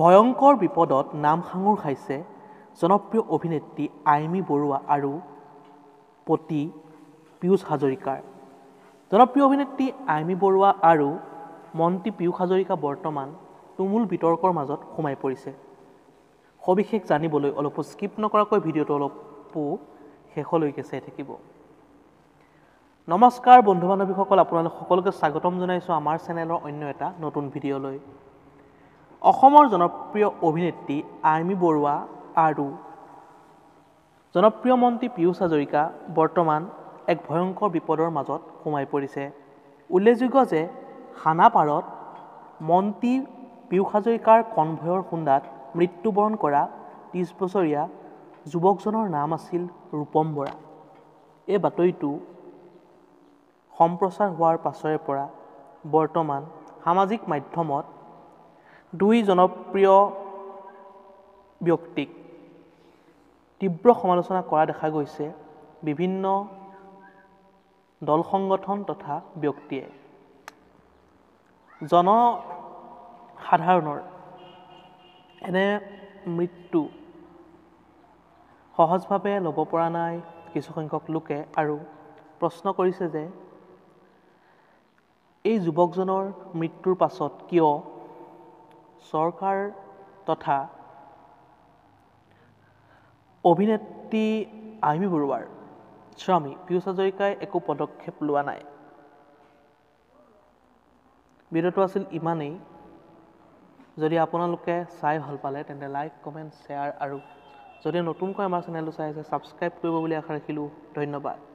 ভয়ংকৰ বিপদত নাম সাঙুৰ খাইছে জনপ্ৰিয় অভিনেত্ৰী আইমি বৰুৱা আৰু পতি পীয়ুষ হাজৰিকাৰ জনপ্ৰিয় অভিনেত্ৰী আইমি বৰুৱা আৰু মন্ত্ৰী পীয়ুষ হাজৰিকা বৰ্তমান তুমুল বিতৰ্কৰ মাজত সোমাই পৰিছে সবিশেষ জানিবলৈ অলপো স্কিপ নকৰাকৈ ভিডিঅ'টো অলপো শেষলৈকে চাই থাকিব নমস্কাৰ বন্ধু বান্ধৱীসকল আপোনালোক সকলোকে স্বাগতম জনাইছোঁ আমাৰ চেনেলৰ অন্য এটা নতুন ভিডিঅ'লৈ অসমৰ জনপ্ৰিয় অভিনেত্ৰী আৰ্মি বৰুৱা আৰু জনপ্ৰিয় মন্ত্ৰী পীয়ুষ হাজৰিকা বৰ্তমান এক ভয়ংকৰ বিপদৰ মাজত সোমাই পৰিছে উল্লেখযোগ্য যে খানাপাৰত মন্ত্ৰী পীয়ুষ হাজৰিকাৰ কনভয়ৰ খুন্দাত মৃত্যুবৰণ কৰা ত্ৰিছ বছৰীয়া যুৱকজনৰ নাম আছিল ৰূপম বৰা এই বাতৰিটো সম্প্ৰচাৰ হোৱাৰ পাছৰে পৰা বৰ্তমান সামাজিক মাধ্যমত দুই জনপ্ৰিয় ব্যক্তিক তীব্ৰ সমালোচনা কৰা দেখা গৈছে বিভিন্ন দল সংগঠন তথা ব্যক্তিয়ে জনসাধাৰণৰ এনে মৃত্যু সহজভাৱে ল'ব পৰা নাই কিছুসংখ্যক লোকে আৰু প্ৰশ্ন কৰিছে যে এই যুৱকজনৰ মৃত্যুৰ পাছত কিয় চৰকাৰ তথা অভিনেত্ৰী আইমী বৰুৱাৰ স্বামী পীয়ুষ হাজৰিকাই একো পদক্ষেপ লোৱা নাই ভিডিঅ'টো আছিল ইমানেই যদি আপোনালোকে চাই ভাল পালে তেন্তে লাইক কমেণ্ট শ্বেয়াৰ আৰু যদি নতুনকৈ আমাৰ চেনেলটো চাই আছে ছাবস্ক্ৰাইব কৰিব বুলি আশা ৰাখিলোঁ ধন্যবাদ